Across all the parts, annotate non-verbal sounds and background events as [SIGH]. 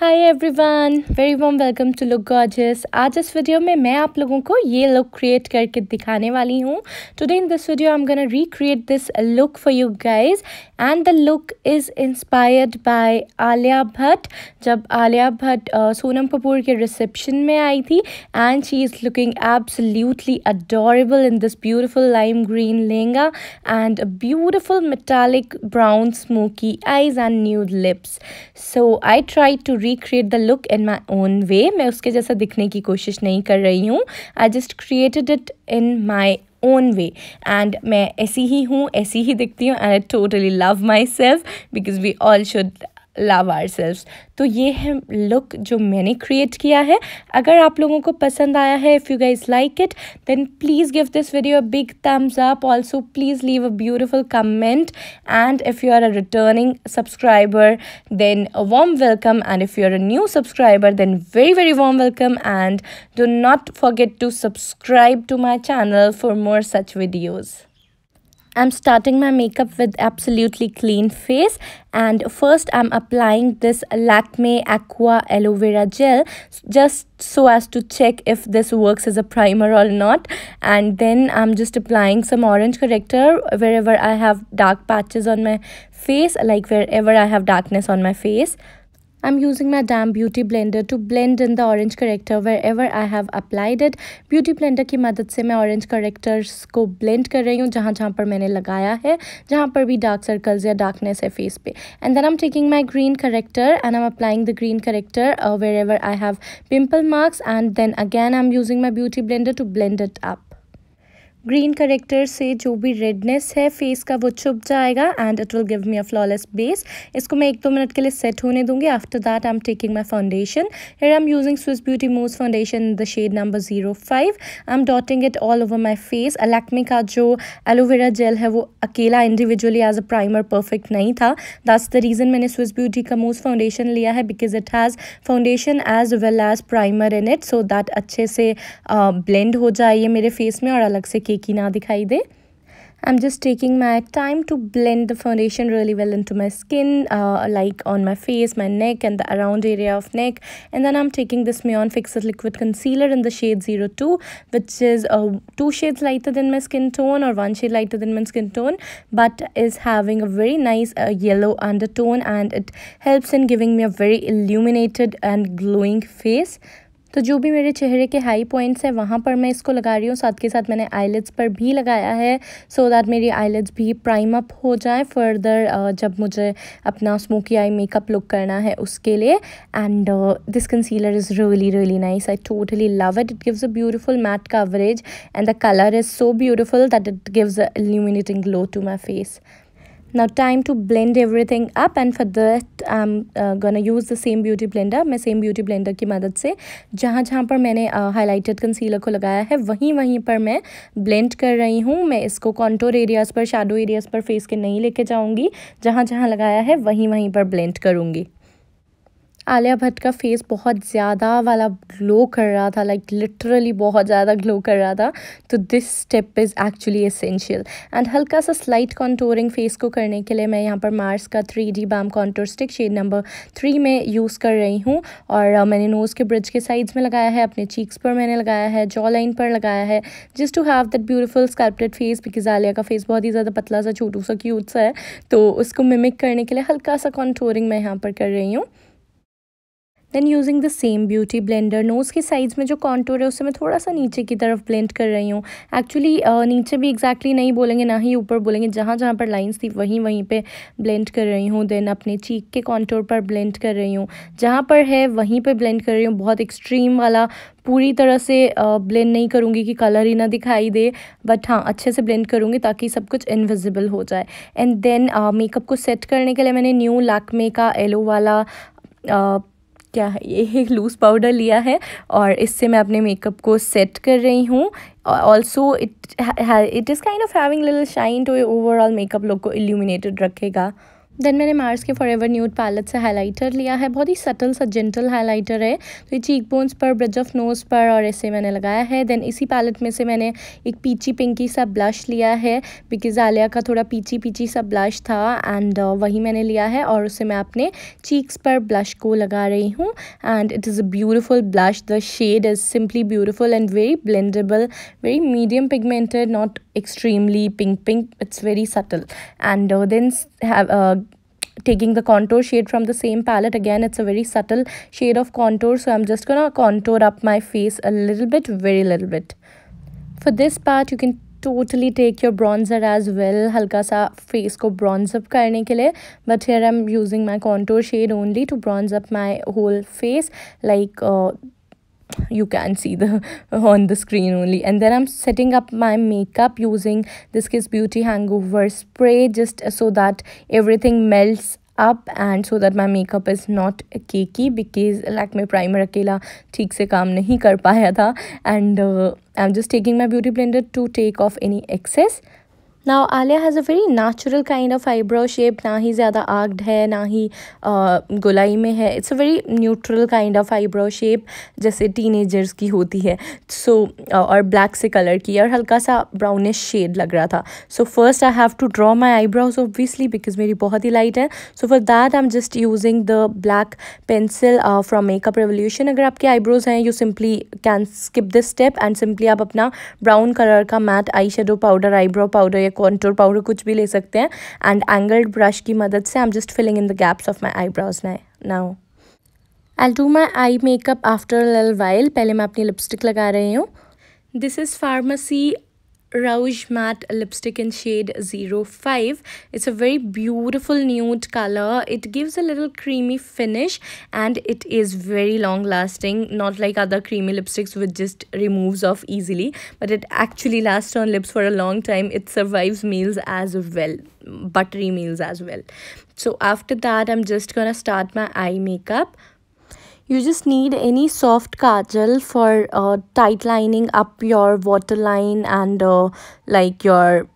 Hi everyone very warm welcome to look gorgeous आज इस video में मैं आप लोगों को ये लुक क्रिएट करके दिखाने वाली हूँ today in this video I am gonna recreate this look for you guys and the look is inspired by Alia Bhatt जब आलिया भट्ट सोनम कपूर के रिसेप्शन में आई थी and she is looking absolutely adorable in this beautiful lime green lehenga and beautiful metallic brown smoky eyes and nude lips so I try to recreate the look in my own way मैं उसके जैसा दिखने की कोशिश नहीं कर रही हूँ I just created it in my own way and मैं ऐसी ही हूँ ऐसी ही दिखती हूँ and I totally love myself because we all should love our तो ये है लुक जो मैंने क्रिएट किया है अगर आप लोगों को पसंद आया है if you guys like it then please give this video big thumbs up also please leave a beautiful comment and if you are a returning subscriber then warm welcome and if you are a new subscriber then very very warm welcome and do not forget to subscribe to my channel for more such videos I'm starting my makeup with absolutely clean face and first I'm applying this Lakme Aqua Aloe Vera Gel just so as to check if this works as a primer or not and then I'm just applying some orange corrector wherever I have dark patches on my face like wherever I have darkness on my face. I'm using my damn beauty blender to blend in the orange corrector wherever I have applied it. Beauty blender की मदद से मैं orange correctors को blend कर रही हूँ जहाँ जहाँ पर मैंने लगाया है जहाँ पर भी dark circles या darkness है face पे. And then I'm taking my green corrector and I'm applying the green corrector uh, wherever I have pimple marks and then again I'm using my beauty blender to blend it up. Green corrector से जो भी redness है face का वो छुप जाएगा and it will give me a flawless base इसको मैं एक दो मिनट के लिए सेट होने दूंगी after that I am taking my foundation here I am using Swiss Beauty move foundation in the shade number zero five I am dotting it all over my face Lakme का जो aloe vera gel है वो अकेला individually as a primer perfect नहीं था that's the reason मैंने Swiss Beauty का move foundation लिया है because it has foundation as well as primer in it so that अच्छे से ब्लेंड uh, हो जाए मेरे फेस में और अलग से cake cakey na dikhai de. I'm just taking my time to blend the foundation really well into my skin, uh, like on my face, my neck and the around area of neck. And then I'm taking this Meon Fixit Liquid Concealer in the shade 02, which is uh, two shades lighter than my skin tone or one shade lighter than my skin tone, but is having a very nice uh, yellow undertone and it helps in giving me a very illuminated and glowing face. तो जो भी मेरे चेहरे के high points हैं वहाँ पर मैं इसको लगा रही हूँ साथ के साथ मैंने आईलेट्स पर भी लगाया है सो so दैट मेरी आईलेट्स भी प्राइम अप हो जाए फर्दर जब मुझे अपना स्मोकी आई मेकअप लुक करना है उसके लिए and this concealer is really really nice I totally love it it gives a beautiful matte coverage and the colour is so beautiful that it gives a illuminating glow to my face now time to blend everything up and for that I'm uh, gonna use the same beauty blender मैं same beauty blender की मदद से जहाँ जहाँ पर मैंने highlighted uh, concealer को लगाया है वहीं वहीं पर मैं blend कर रही हूँ मैं इसको contour areas पर shadow areas पर face के नहीं लेके जाऊँगी जहाँ जहाँ लगाया है वहीं वहीं पर blend करूँगी आलिया भट्ट का फेस बहुत ज़्यादा वाला ग्लो कर रहा था लाइक like, लिटरली बहुत ज़्यादा ग्लो कर रहा था तो this step is actually essential and हल्का सा स्लाइट कॉन्टोरिंग फेस को करने के लिए मैं यहाँ पर मार्स का three D balm contour stick shade number three में यूज़ कर रही हूँ और uh, मैंने नोज़ के ब्रिज के साइड्स में लगाया है अपने चीक्स पर मैंने लगाया है जॉ लाइन पर लगाया है just to have that beautiful sculpted face because Alia का फेस बहुत ही ज़्यादा पतला सा छोटू सा क्यूट सा है तो उसको मिमिक करने के लिए हल्का सा कॉन्टोरिंग मैं यहाँ पर कर रही हूँ then using the same beauty blender nose की साइज़ में जो कॉन्टोर है उसे मैं थोड़ा सा नीचे की तरफ ब्लेंड कर रही हूँ एक्चुअली नीचे भी एक्जैक्टली exactly नहीं बोलेंगे ना ही ऊपर बोलेंगे जहाँ जहाँ पर लाइन्स थी वहीं वहीं पर ब्लेंड कर रही हूँ देन अपने चीक के कॉन्टोर पर ब्लेंड कर रही हूँ जहाँ पर है वहीं पर ब्लेंड कर रही हूँ बहुत एक्सट्रीम वाला पूरी तरह से ब्लेंड नहीं करूँगी कि कलर ही ना दिखाई दे बट हाँ अच्छे से ब्लेंड करूँगी ताकि सब कुछ इनविजिबल हो जाए एंड देन मेकअप को सेट करने के लिए मैंने न्यू लैकमे का एलो वाला uh, क्या है ये लूज़ पाउडर लिया है और इससे मैं अपने मेकअप को सेट कर रही हूँ also it it is kind of having little shine to overall makeup look को इल्यूमिनेटेड रखेगा देन मैंने मार्स के फॉर एवर न्यूड पैलेट से हाइलाइटर लिया है बहुत ही सटल सा जेंटल हाइलाइटर है तो ये चीक बोन्स पर ब्रज ऑफ नोज़ पर और ऐसे मैंने लगाया है देन इसी पैलेट में से मैंने एक पीची पिंकी सा ब्लश लिया है बिकॉज आलिया का थोड़ा पीची पीची सा ब्लश था एंड uh, वही मैंने लिया है और उसे मैं अपने चीक्स पर ब्लश को लगा रही हूँ and it is a beautiful blush the shade is simply beautiful and very blendable very medium pigmented not extremely pink pink it's very subtle and then taking the contour shade from the same palette again it's a very subtle shade of contour so i'm just gonna contour up my face a little bit very little bit for this part you can totally take your bronzer as well halka sa face ko bronze up karne ke liye but here i'm using my contour shade only to bronze up my whole face like uh, you can see the [LAUGHS] on the screen only and then i'm setting up my makeup using this kiss beauty hangover spray just uh, so that everything melts up and so that my makeup is not cakey because like my primer akela ठीक से काम नहीं कर पाया था and uh, I'm just taking my beauty blender to take off any excess now Alia has a very natural kind of eyebrow shape ना ही ज़्यादा आग्ड है ना ही गोलाई में है it's a very neutral kind of eyebrow shape जैसे टीनेजर्स की होती है सो so, और ब्लैक से कलर की और हल्का सा ब्राउनिश शेड लग रहा था so first I have to draw my eyebrows obviously because मेरी बहुत ही लाइट है so for that I am just using the black pencil from Makeup Revolution अगर आपके आईब्रोज हैं you simply can skip this step and simply आप अपना brown colour का matte eye shadow powder eyebrow powder या contour powder कुछ भी ले सकते हैं एंड एंगल्ड ब्रश की मदद से I am just filling in the gaps of my eyebrows now I do my eye makeup after all while पहले मैं अपनी लिपस्टिक लगा रही हूँ this is Farmasi Rouge Matte Lipstick in shade 05. It's a very beautiful nude color. It gives a little creamy finish and it is very long lasting. Not like other creamy lipsticks which just removes off easily. But it actually lasts on lips for a long time. It survives meals as well. Buttery meals as well. So after that, I'm just gonna start my eye makeup. you just need any soft kajal for uh, tight lining up your waterline and uh, like your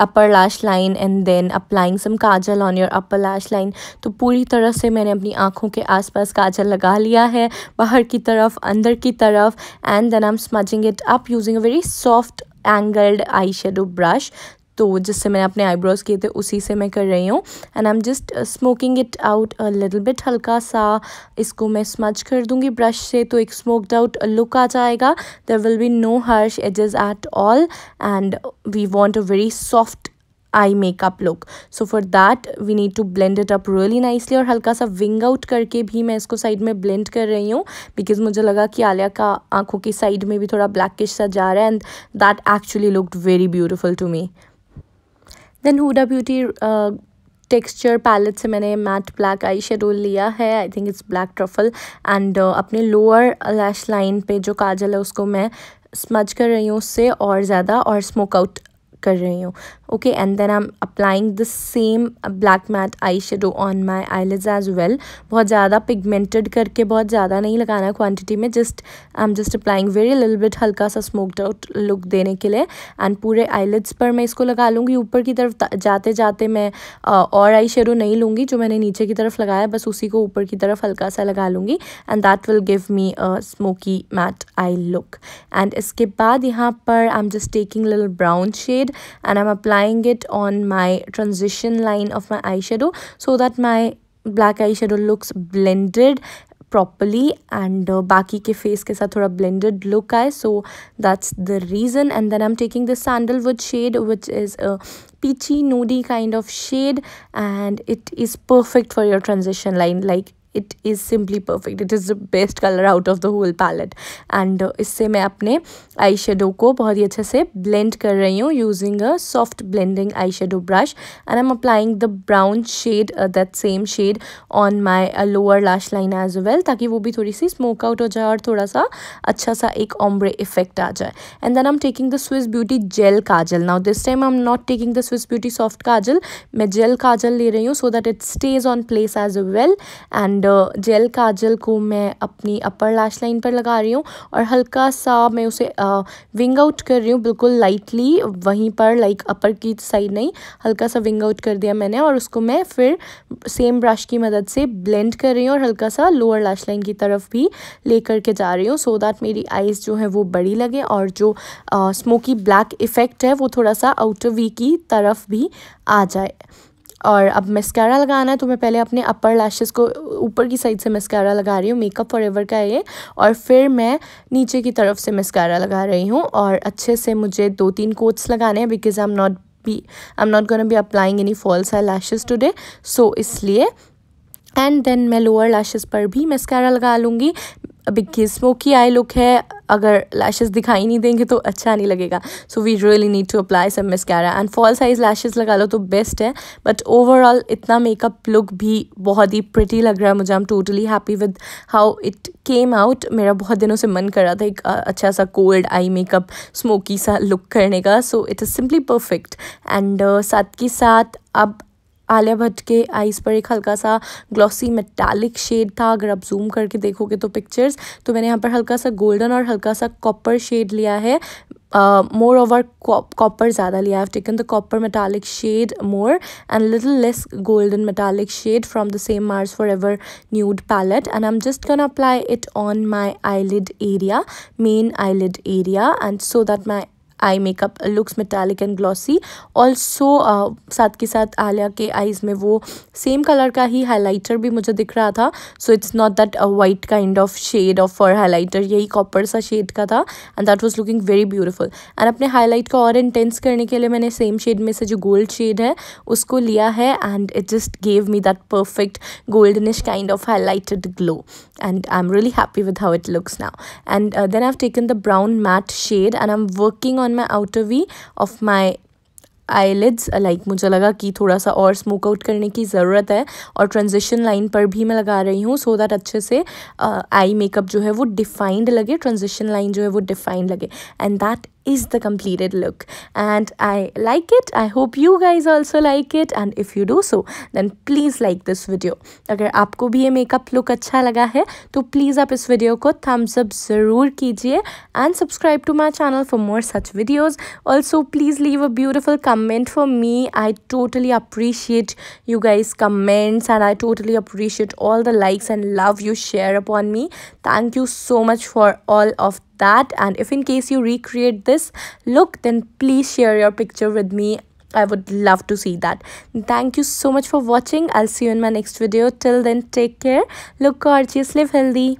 upper lash line and then applying some kajal on your upper lash line तो पूरी तरह से मैंने अपनी आँखों के आसपास काजल लगा लिया है बाहर की तरफ अंदर की तरफ and then I am smudging it up using a very soft angled eye shadow brush तो जिससे मैंने अपने आईब्रोज़ किए थे उसी से मैं कर रही हूँ and I am just smoking it out a little bit हल्का सा इसको मैं स्मच कर दूँगी ब्रश से तो एक स्मोक्ड आउट लुक आ जाएगा there will be no harsh edges at all and we want a very soft eye makeup look so for that we need to blend it up really nicely और हल्का सा wing out करके भी मैं इसको side में blend कर रही हूँ बिकॉज मुझे लगा कि आलिया का आंखों की साइड में भी थोड़ा ब्लैकिश सा जा रहा है and that actually looked very beautiful to me then Huda Beauty texture palette से मैंने मैट ब्लैक आई शेडो लिया है I think it's black truffle and अपने लोअर लैश लाइन पे जो काजल है उसको मैं स्मज कर रही हूँ उससे और ज़्यादा और स्मोक आउट कर रही हूँ okay and then I am applying the same black matte eye shadow on my eyelids as well बहुत ज़्यादा पिगमेंटेड करके बहुत ज़्यादा नहीं लगाना क्वांटिटी में just I am just applying very लिल बिट हल्का सा स्मोक्ड आउट लुक देने के लिए एंड पूरे आईलेट्स पर मैं इसको लगा लूँगी ऊपर की तरफ जाते जाते मैं और आई शेडो नहीं लूँगी जो मैंने नीचे की तरफ लगाया बस उसी को ऊपर की तरफ हल्का सा लगा लूँगी and that will give me smoky matte eye look एंड इसके बाद यहाँ पर आई एम जस्ट टेकिंग लिल brown shade shade and I'm applying it on my transition line of my eyeshadow so that my black eyeshadow looks blended properly and uh, baki ke face ke saath thoda blended look hai so that's the reason and then i'm taking the sandalwood shade which is a peachy nudie kind of shade and it is perfect for your transition line like it is simply perfect it is the best colour out of the whole palette and इससे मैं अपने eye shadow को बहुत ही अच्छे से blend कर रही हूँ using a soft blending eye shadow brush and I am applying the brown shade that same shade on my lower last line as well ताकि वो भी थोड़ी सी स्मोक आउट हो जाए और थोड़ा सा अच्छा सा एक ऑम्ब्रे इफेक्ट आ जाए and then I am taking the Swiss Beauty gel kajal now this time I am not taking the Swiss Beauty soft kajal मैं जेल काजल ले रही हूँ so that it stays on place as well and and gel kajal को मैं अपनी अपर lash line पर लगा रही हूँ और हल्का सा मैं उसे विंग आउट कर रही हूँ बिल्कुल लाइटली वहीं पर लाइक अपर की साइड नहीं हल्का सा विंग आउट कर दिया मैंने और उसको मैं फिर सेम ब्रश की मदद से ब्लेंड कर रही हूँ और हल्का सा लोअर लैश लाइन की तरफ भी ले करके जा रही हूँ सो दैट मेरी आइज़ जो है वो बड़ी लगे और जो स्मोकी ब्लैक इफ़ेक्ट है वो थोड़ा सा आउटर वी की तरफ भी आ जाए और अब मस्कारा लगाना है तो मैं पहले अपने अपर लैशेस को ऊपर की साइड से मस्कारा लगा रही हूँ मेकअप फॉर एवर का ये और फिर मैं नीचे की तरफ से मस्कारा लगा रही हूँ और अच्छे से मुझे दो तीन कोट्स लगाने हैं because I am not be I am not gonna be applying any false eye lashes today so इसलिए एंड देन मैं लोअर लैशेज़ पर भी मस्कारा लगा लूँगी बिग स्मोकी आई लुक है अगर लैशेस दिखाई नहीं देंगे तो अच्छा नहीं लगेगा so we really need to apply some mascara and false lashes लगा लो तो बेस्ट है बट ओवरऑल इतना मेकअप लुक भी बहुत ही प्रिटी लग रहा है मुझे I am totally happy with how it came out मेरा बहुत दिनों से मन कर रहा था एक अच्छा सा कोल्ड आई मेकअप स्मोकी सा लुक करने का so it is simply perfect and साथ के साथ अब आलिया भट्ट के आइज़ पर एक हल्का सा ग्लॉसी मेटालिक शेड था अगर आप जूम करके देखोगे तो पिक्चर्स तो मैंने यहाँ पर हल्का सा गोल्डन और हल्का सा कॉपर शेड लिया है मोर ओवर कॉपर ज़्यादा लिया है taken the copper metallic shade more and little less golden metallic shade from the same Mars forever nude palette and I am just gonna apply it on my eyelid area main eyelid area and so that my eye makeup looks metallic and glossy also साथ के साथ आलिया के eyes में वो same colour का ही highlighter भी मुझे दिख रहा था so it's not that white kind of shade of for highlighter यही कॉपर सा शेड का था and that was looking very beautiful and अपने हाईलाइट को और इंटेंस करने के लिए मैंने सेम शेड में से जो गोल्ड शेड है उसको लिया है and it just gave me that perfect goldenish kind of highlighted glow I am really happy with how it looks now and then I've taken the brown matte shade and I am working on on my outer V of my eyelids like मुझे लगा कि थोड़ा सा और smoke out करने की ज़रूरत है और ट्रांजिशन लाइन पर भी मैं लगा रही हूँ सो दैट अच्छे से आई मेकअप जो है वो डिफाइंड लगे ट्रांजिशन लाइन जो है वो डिफाइंड लगे and that is the completed look and i like it i hope you guys also like it and if you do so then please like this video agar aapko bhi ye makeup look acha laga hai to please aap is video ko thumbs up zarur kijiye and subscribe to my channel for more such videos also please leave a beautiful comment comment for me i totally appreciate you guys comments and i totally appreciate all the likes and love you share upon me thank you so much for all of that and if in case you recreate this look then please share your picture with me i would love to see that thank you so much for watching i'll see you in my next video till then take care look gorgeous live healthy